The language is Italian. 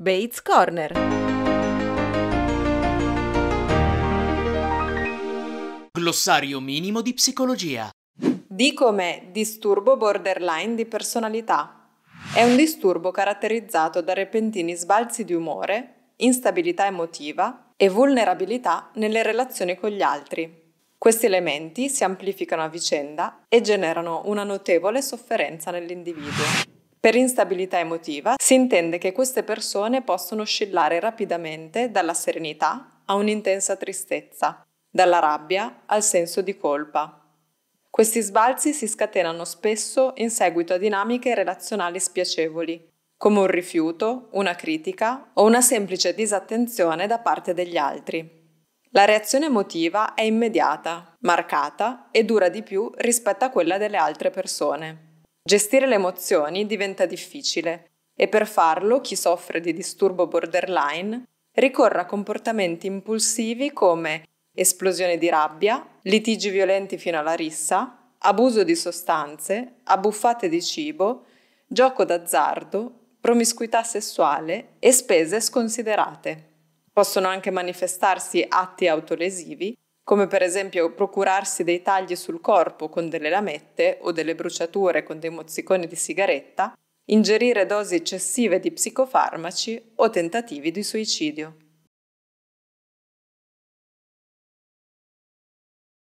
Bates Corner. Glossario minimo di psicologia. Di come disturbo borderline di personalità. È un disturbo caratterizzato da repentini sbalzi di umore, instabilità emotiva e vulnerabilità nelle relazioni con gli altri. Questi elementi si amplificano a vicenda e generano una notevole sofferenza nell'individuo. Per instabilità emotiva si intende che queste persone possono oscillare rapidamente dalla serenità a un'intensa tristezza, dalla rabbia al senso di colpa. Questi sbalzi si scatenano spesso in seguito a dinamiche relazionali spiacevoli, come un rifiuto, una critica o una semplice disattenzione da parte degli altri. La reazione emotiva è immediata, marcata e dura di più rispetto a quella delle altre persone. Gestire le emozioni diventa difficile e per farlo chi soffre di disturbo borderline ricorre a comportamenti impulsivi come esplosione di rabbia, litigi violenti fino alla rissa, abuso di sostanze, abbuffate di cibo, gioco d'azzardo, promiscuità sessuale e spese sconsiderate. Possono anche manifestarsi atti autolesivi come per esempio procurarsi dei tagli sul corpo con delle lamette o delle bruciature con dei mozziconi di sigaretta, ingerire dosi eccessive di psicofarmaci o tentativi di suicidio.